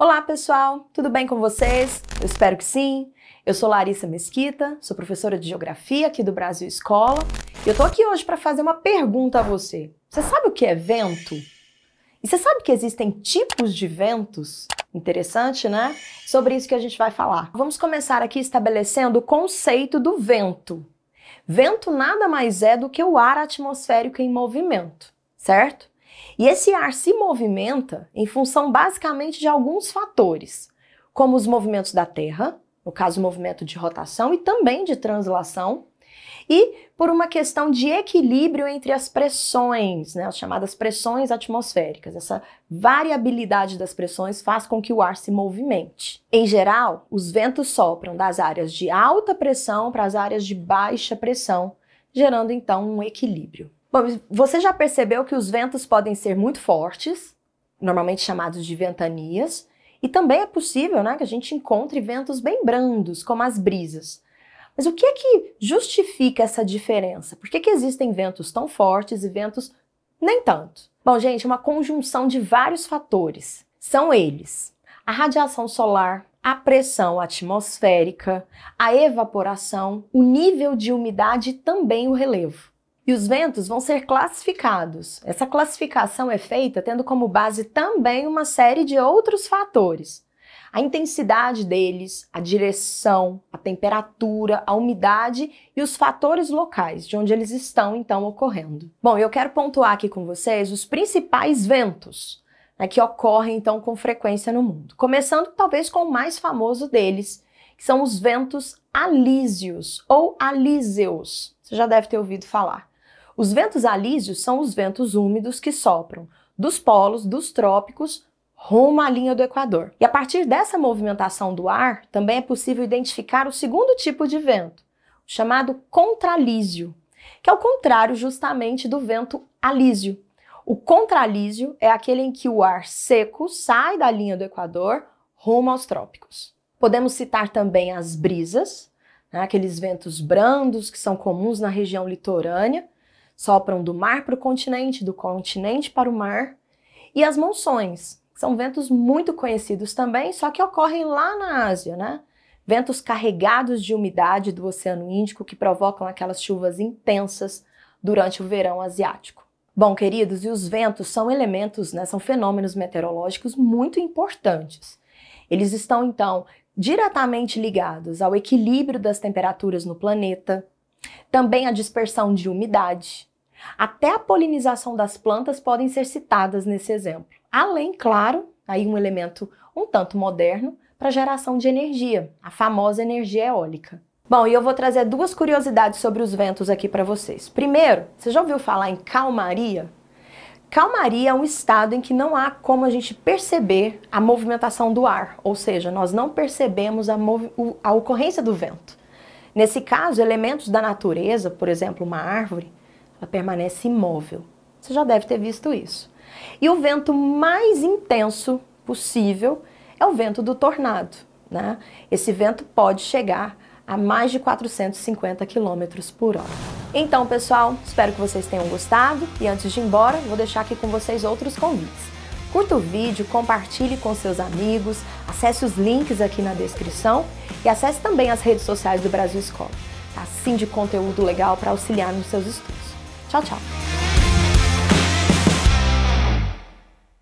Olá, pessoal, tudo bem com vocês? Eu espero que sim. Eu sou Larissa Mesquita, sou professora de Geografia aqui do Brasil Escola e eu tô aqui hoje para fazer uma pergunta a você. Você sabe o que é vento? E você sabe que existem tipos de ventos? Interessante, né? Sobre isso que a gente vai falar. Vamos começar aqui estabelecendo o conceito do vento. Vento nada mais é do que o ar atmosférico em movimento, certo? E esse ar se movimenta em função basicamente de alguns fatores, como os movimentos da Terra, no caso, o movimento de rotação e também de translação, e por uma questão de equilíbrio entre as pressões, né, as chamadas pressões atmosféricas. Essa variabilidade das pressões faz com que o ar se movimente. Em geral, os ventos sopram das áreas de alta pressão para as áreas de baixa pressão, gerando então um equilíbrio. Bom, você já percebeu que os ventos podem ser muito fortes, normalmente chamados de ventanias, e também é possível né, que a gente encontre ventos bem brandos, como as brisas. Mas o que é que justifica essa diferença? Por que, que existem ventos tão fortes e ventos nem tanto? Bom, gente, é uma conjunção de vários fatores. São eles: a radiação solar, a pressão atmosférica, a evaporação, o nível de umidade e também o relevo e os ventos vão ser classificados. Essa classificação é feita tendo como base também uma série de outros fatores. A intensidade deles, a direção, a temperatura, a umidade e os fatores locais de onde eles estão então ocorrendo. Bom, eu quero pontuar aqui com vocês os principais ventos né, que ocorrem então com frequência no mundo. Começando talvez com o mais famoso deles, que são os ventos alísios ou alíseos. Você já deve ter ouvido falar. Os ventos alísios são os ventos úmidos que sopram dos polos, dos trópicos, rumo à linha do Equador. E a partir dessa movimentação do ar, também é possível identificar o segundo tipo de vento, chamado contralísio, que é o contrário justamente do vento alísio. O contralísio é aquele em que o ar seco sai da linha do Equador rumo aos trópicos. Podemos citar também as brisas, né, aqueles ventos brandos que são comuns na região litorânea, sopram do mar para o continente, do continente para o mar, e as monções, são ventos muito conhecidos também, só que ocorrem lá na Ásia, né? Ventos carregados de umidade do Oceano Índico que provocam aquelas chuvas intensas durante o verão asiático. Bom, queridos, e os ventos são elementos, né, são fenômenos meteorológicos muito importantes. Eles estão então diretamente ligados ao equilíbrio das temperaturas no planeta, também a dispersão de umidade. Até a polinização das plantas podem ser citadas nesse exemplo. Além, claro, aí um elemento um tanto moderno para geração de energia, a famosa energia eólica. Bom, e eu vou trazer duas curiosidades sobre os ventos aqui para vocês. Primeiro, você já ouviu falar em calmaria? Calmaria é um estado em que não há como a gente perceber a movimentação do ar, ou seja, nós não percebemos a, a ocorrência do vento. Nesse caso, elementos da natureza, por exemplo, uma árvore, ela permanece imóvel. Você já deve ter visto isso. E o vento mais intenso possível é o vento do tornado. Né? Esse vento pode chegar a mais de 450 km por hora. Então, pessoal, espero que vocês tenham gostado e antes de ir embora, vou deixar aqui com vocês outros convites. Curta o vídeo, compartilhe com seus amigos, acesse os links aqui na descrição e acesse também as redes sociais do Brasil Escola. Tá assim de conteúdo legal para auxiliar nos seus estudos. Tchau, tchau!